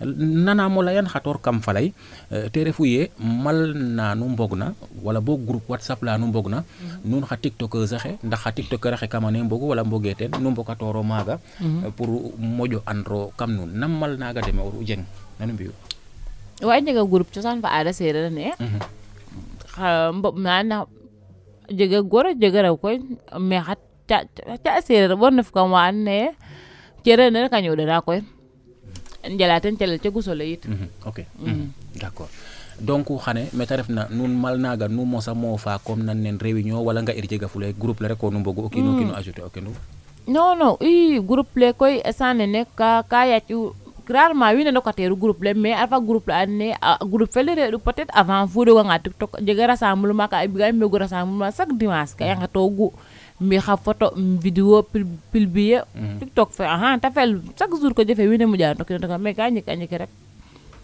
nanamola yan xator kam falay euh, te refu ye mal na nu mbogna wala bo groupe whatsapp la nu mbogna mhm. nun xa tiktokers axe ndax xa tiktoker axe kamane ne mbogu wala mboge teen nu mbokatoro maaga mhm. euh, pour moƴo andro kam nun nam mal naga deme or u jeng nanu mbiyu wa i njega groupe cosaan fa aada sereer mhm. a xa mboɓ na jega goor jega rew koy mais xa ca sereer ɓor ndef kam wa and naye cereer ne rek a koy njalaten calel cegu solo yit mhm, ok mhm. Mhm, d'accord donc xane mete refna nuun malnaga nu mosa moofa comme nan nen réunion wala nga ir jega fule groupe le rek o nu mbogu mm. o kiino kiino ajouter o kenum non non i groupe le koy instant nene ka ka yaacu rarement wiin we ndokateeru groupe le mais a refa groupe le ando naye groupe fe le ree'u avant fu doganga tik tok jega rassemblement ka i mbiga i mbiyogu rassemblement chaque dimanche ka i ngetoogu mbi xa photo vidéo publier mhm. tiktok fe ahan ta fel chaque jour ko jefe wiin we moƴano kino mais ka ñik a ñik rek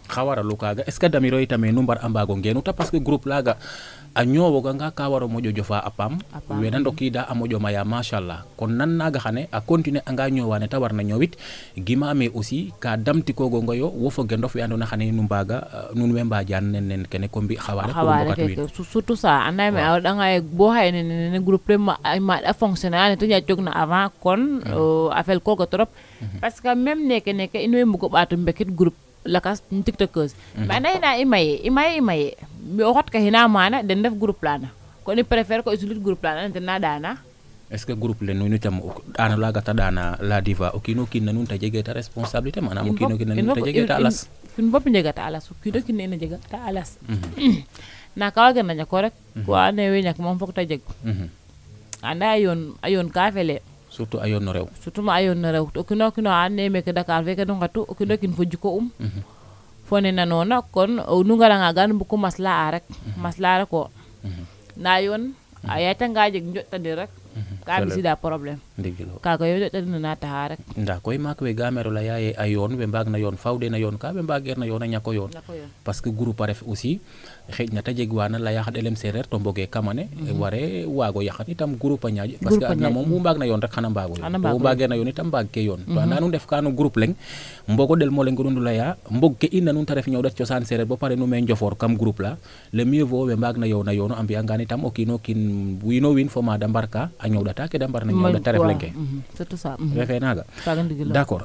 xa waralu kaaga est ce que damiro itamee nu mbar a mbaago ngenuta parce que groupe laaga a ñoowoganga ka waro moƴo jofa a paam wena ndokida a moƴo maya machallah kon nan naga xane a continuer anga ñoowa ne te warna ñoowit gimaame aussi ka damtikogongo yo wo fo gendof we andona xane nu mbaaga euh, nuun we mbajaan nen nen ko mbi xawaare surtout ça andame a waɗanga ye bo xaye nene groupe le maɗa fonctionner a fel koga lakas tiktokers mana mhm. ina i maye i maye i maye mi o xot ka hina mana den ndef groupe lana kon i préfère ko i sulit groupe lana ten na dana est que groupe le nuun itam ɗana laga ta ɗana la diva o kiino kiin na nuun ta jege ta responsabilité manam o kiino kiin na nuun ta jege ta alas kiino kiin na ina jega ta alas mhm. na ka waagena ñako rek mhm. wa ando naye we ñak moom fook te jeg anda a yoon a surtout a yonno rew surtout ma a yonno rew to o kiino kiin oxa andoona yee Dakar feke nu nqatu o kiin kiin fo jikoo'um fo ne nanoona kon nu ngaranga ga nu mbuko masla'a rek mhm. masla'a rek o mhm. ndaa yoon a yaacanga jeg njotandir rek Mm-hmm. ka mbisida problème kaga yo ɗeɗɗino nata ha rek nda koy maak we ga mero leya ye a yoon we mbaag na yoon fawde na yoon ka ɓe mbageer na yoon a ñako yoon parce que groupe a ref aussi xeƴna te jeg wana leya xa ɗelem sereer to mboge kamane e mm-hmm. ware wago yaqan itam groupe a ñaaƴ parce que adna moom wu mbaag na yoon rek xana mbaago yoon to wu mbageer na itam mbaag ke yoon to anda nu ndef groupe leng mbogo ɗelmo leng nu leya mbog ke ina nun te ref ñowdat cosaan bo pare nu me njofor kam groupe la le mieux vaut we mbaag na yow na yoonu a mbiya ngaan itam o kiino kiin wiino wiin fo maada anyoɗata keɗa mbarna ñawɗa te ref leng ke refe naaga d' :fra accord